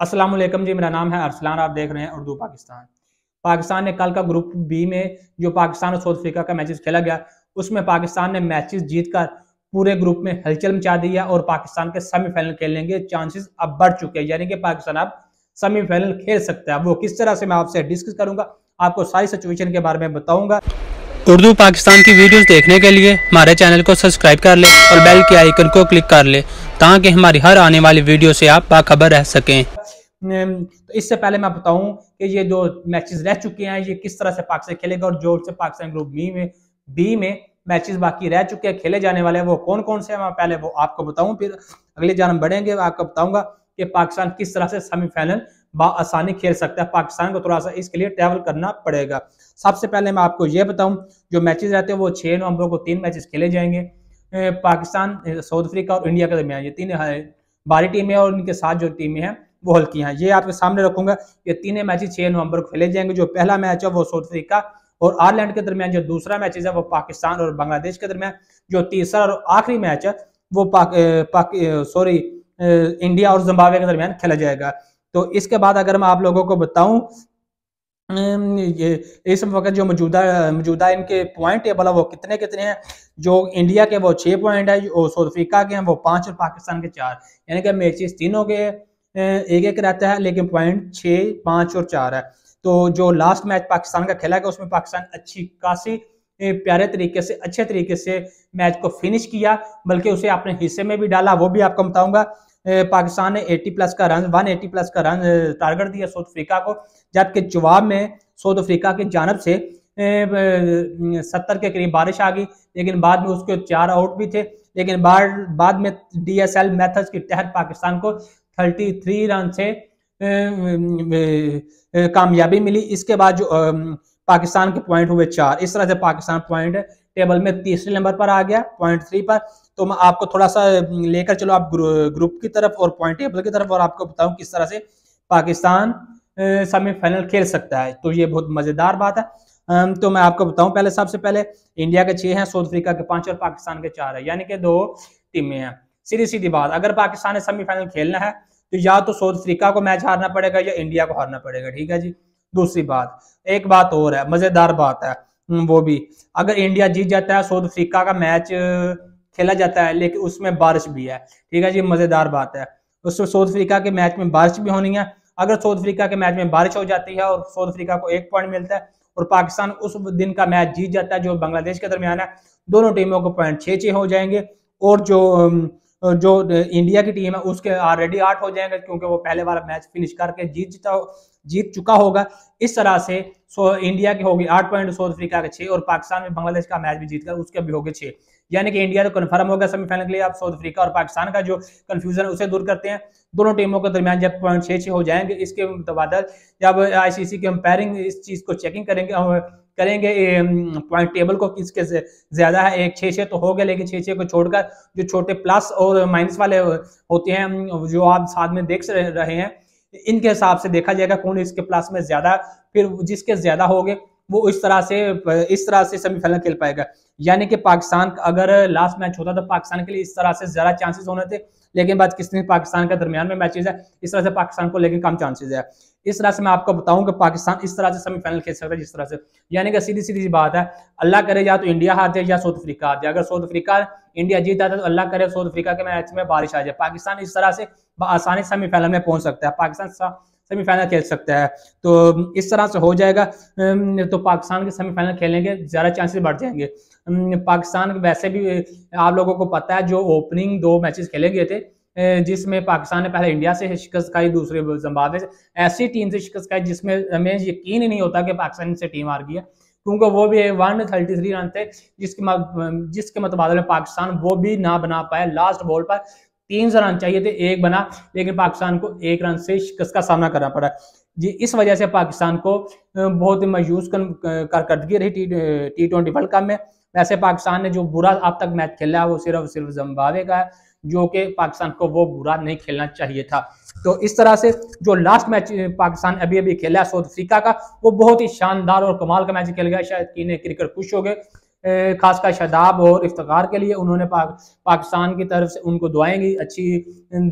असलम जी मेरा नाम है अरसलान आप देख रहे हैं उर्दू पाकिस्तान पाकिस्तान ने कल का ग्रुप बी में जो पाकिस्तान और साउथ अफ्रीका का मैचेस खेला गया उसमें पाकिस्तान ने मैचेस जीतकर पूरे ग्रुप में हलचल मचा दी है और पाकिस्तान के सेमीफाइनल खेलने के चांसेस अब बढ़ चुके हैं यानी कि पाकिस्तान अब सेमीफाइनल खेल सकता है वो किस तरह से मैं आपसे डिस्कस करूंगा आपको सारी सिचुएशन के बारे में बताऊंगा उर्दू पाकिस्तान की वीडियोस देखने के लिए हमारे चैनल को सब्सक्राइब कर ले और बेल के आइकन को क्लिक कर ले ताकि हमारी हर आने वाली वीडियो से आप बाखबर रह सकें तो इससे पहले मैं बताऊं कि ये जो मैचेस रह चुके हैं ये किस तरह से पाकिस्तान खेलेगा और जो से पाकिस्तान ग्रुप बी में बी में मैचेस बाकी रह चुके हैं खेले जाने वाले हैं वो कौन कौन से हैं मैं पहले वो आपको बताऊं फिर अगले जान बढ़ेंगे आपको बताऊंगा कि पाकिस्तान किस तरह से सेमीफाइनल आसानी खेल सकता है पाकिस्तान को थोड़ा सा इसके लिए ट्रेवल करना पड़ेगा सबसे पहले मैं आपको ये बताऊँ जो मैचेस रहते हैं वो छः नवंबर को तीन मैचेस खेले जाएंगे पाकिस्तान साउथ अफ्रीका और इंडिया के दरमियान ये तीन बारी टीमें और उनके साथ जो टीमें हैं वो हल किए हैं ये आपके सामने रखूंगा ये तीनों मैच छह नवंबर को खेले जाएंगे जो पहला मैच है वो साउथ अफ्रीका और आयरलैंड के दरमियान जो दूसरा मैच है वो पाकिस्तान और बांग्लादेश के दरमियान जो तीसरा और आखिरी मैच है वो सॉरी इंडिया और जिम्बाब्वे के दरमियान खेला जाएगा तो इसके बाद अगर मैं आप लोगों को बताऊं ये इस वक्त जो मौजूदा मौजूदा इनके पॉइंट टेबल है वो कितने कितने हैं जो इंडिया के वो छह पॉइंट है साउथ अफ्रीका के हैं वो पांच और पाकिस्तान के चार यानी कि मैचेस तीनों के एक एक रहता है लेकिन पॉइंट छः पाँच और चार है तो जो लास्ट मैच पाकिस्तान का खेला गया उसमें पाकिस्तान अच्छी खासी प्यारे तरीके से अच्छे तरीके से मैच को फिनिश किया बल्कि उसे अपने हिस्से में भी डाला वो भी आपको बताऊंगा पाकिस्तान ने 80 प्लस का रन 180 प्लस का रन टारगेट दिया साउथ अफ्रीका को जबकि जवाब में साउथ अफ्रीका की जानब से सत्तर के करीब बारिश आ गई लेकिन बाद में उसके चार आउट भी थे लेकिन बाद बाद में डीएसएल मेथड्स की तहत पाकिस्तान को थर्टी थ्री रन से कामयाबी मिली इसके बाद जो पाकिस्तान के पॉइंट हुए चार इस तरह से पाकिस्तान पॉइंट टेबल में तीसरे नंबर पर आ गया पॉइंट थ्री पर तो मैं आपको थोड़ा सा लेकर चलो आप ग्रुप की तरफ और पॉइंट टेबल की तरफ और आपको बताऊं किस तरह से पाकिस्तान सेमीफाइनल खेल सकता है तो ये बहुत मजेदार बात है तो मैं आपको बताऊं पहले सबसे पहले इंडिया के छह हैं साउथ अफ्रीका के पांच और पाकिस्तान के चार है यानी कि दो टीमें हैं सीधी सीधी बात अगर पाकिस्तान ने सेमीफाइनल खेलना है तो या तो साउथ अफ्रीका को मैच हारना पड़ेगा या इंडिया को हारना पड़ेगा ठीक है जी दूसरी बात एक बात और है मजेदार बात है हम्म, वो भी अगर इंडिया जीत जाता है साउथ अफ्रीका का मैच खेला जाता है लेकिन उसमें बारिश भी है ठीक है जी मजेदार बात है उसमें साउथ अफ्रीका के मैच में बारिश भी होनी है अगर साउथ अफ्रीका के मैच में बारिश हो जाती है और साउथ अफ्रीका को एक पॉइंट मिलता है और पाकिस्तान उस दिन का मैच जीत जाता है जो बांग्लादेश के दरमियान है दोनों टीमों को पॉइंट छे हो जाएंगे और जो जो इंडिया की टीम है उसके ऑलरेडी आठ हो जाएंगे क्योंकि वो पहले वाला मैच फिनिश करके जीत जीत चुका होगा इस तरह से सो इंडिया की होगी आठ पॉइंट साउथ अफ्रीका के छह और पाकिस्तान में बांग्लादेश का मैच भी जीतकर उसके भी होगी छह यानी कि इंडिया तो कन्फर्म होगा सेमीफाइनल के लिए आप साउथ अफ्रीका और पाकिस्तान का जो कन्फ्यूजन है उसे दूर करते हैं दोनों टीमों के दरमियान जब पॉइंट छः छः हो जाएंगे इसके मुतबादल जब आईसीसी के अंपायरिंग इस चीज़ को चेकिंग करेंगे करेंगे पॉइंट टेबल को किसके ज्यादा है एक छे छे तो हो गया लेकिन छे छे को छोड़कर जो छोटे प्लस और माइनस वाले होते हैं जो आप साथ में देख रहे हैं इनके हिसाब से देखा जाएगा कौन इसके प्लस में ज्यादा फिर जिसके ज्यादा हो गए वो इस तरह से इस तरह से सेमीफाइनल खेल पाएगा यानी कि पाकिस्तान अगर लास्ट मैच होता तो पाकिस्तान के लिए इस तरह से ज्यादा चांसेस होने थे लेकिन बात किसने पाकिस्तान के दरमियान में मैचेज है इस तरह से पाकिस्तान को लेकिन कम चांसेस है इस तरह से मैं आपको बताऊं कि पाकिस्तान इस तरह से सेमीफाइनल खेल सकता है जिस तरह से यानी कि सीधी सीधी सी बात है अल्लाह करे या तो इंडिया हार जाए या साउथ अफ्रीका हार जाए अगर साउथ अफ्रीका इंडिया जीत जाता है तो अल्लाह करे साउथ अफ्रीका के मैच में बारिश आ जाए पाकिस्तान इस तरह से आसानी सेमीफाइनल में पहुंच सकता है पाकिस्तान सेमीफाइनल खेल सकता है तो इस तरह से हो जाएगा तो पाकिस्तान के सेमीफाइनल खेलने के ज़्यादा चांसेस बढ़ जाएंगे हम्म, पाकिस्तान वैसे भी आप लोगों को पता है जो ओपनिंग दो मैचेस खेले गए थे जिसमें पाकिस्तान ने पहले इंडिया से शिकस्त खाई दूसरे जम्बावे से ऐसी टीम से शिकस्त खाई जिसमें हमें यकीन ही नहीं होता कि पाकिस्तान से टीम हार गई है क्योंकि वो भी वन थर्टी थ्री रन थे जिसके जिसके मुतबादल में पाकिस्तान वो भी ना बना पाया लास्ट बॉल पर तीन सौ रन चाहिए थे एक बना लेकिन पाकिस्तान को एक रन से शिकस्त का सामना करना पड़ा जी इस वजह से पाकिस्तान को बहुत मायूस कारकर्दगी रही टी ट्वेंटी वर्ल्ड कप में वैसे पाकिस्तान ने जो बुरा अब तक मैच खेला है वो सिर्फ सिर्फ जम्बावे का है जो कि पाकिस्तान को वो बुरा नहीं खेलना चाहिए था तो इस तरह से जो लास्ट मैच पाकिस्तान अभी अभी खेला है साउथ अफ्रीका का वो बहुत ही शानदार और कमाल का मैच खेल गया शायद कीने क्रिकेट खुश हो गए खासकर शदाब और इफ्तार के लिए उन्होंने पा, पाकिस्तान की तरफ से उनको दुआएंगी अच्छी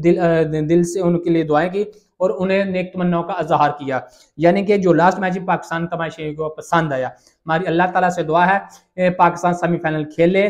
दिल दिल से उनके लिए दुआएंगी और उन्हें नेक तमन्नाओं का अजहार किया यानी कि जो लास्ट मैच पाकिस्तान तमाशे को पसंद आया हमारी अल्लाह ताला से दुआ है पाकिस्तान सेमीफाइनल खेले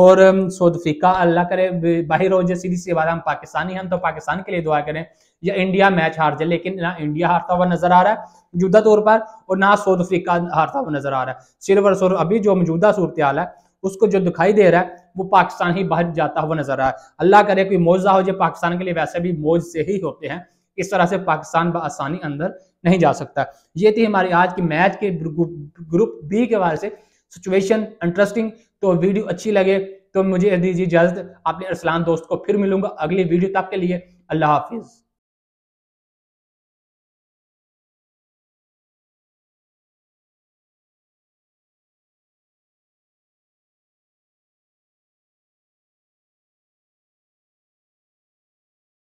और साउथ अफ्रीका अल्लाह करे बाहर हो जाए सीरीज के बाद हम पाकिस्तानी हम तो पाकिस्तान के लिए दुआ करें या इंडिया मैच हार जाए लेकिन ना इंडिया हारता हुआ नजर आ रहा है मौजूदा तौर पर और ना साउथ अफ्रीका हारता हुआ नजर आ रहा है सिर्फ और सिर्फ अभी जो मौजूदा सूरत हाल है उसको जो दिखाई दे रहा है वो पाकिस्तान ही बाहर जाता हुआ नजर आ रहा है अल्लाह करे कोई मौजा हो जाए पाकिस्तान के लिए वैसे भी मौज से ही होते हैं इस तरह से पाकिस्तान बसानी अंदर नहीं जा सकता ये थी हमारी आज की मैच के ग्रुप बी के बारे से सिचुएशन इंटरेस्टिंग तो वीडियो अच्छी लगे तो मुझे दीजिए इजाजत अपने इस्लाम दोस्त को फिर मिलूंगा अगली वीडियो तक के लिए अल्लाह हाफिज़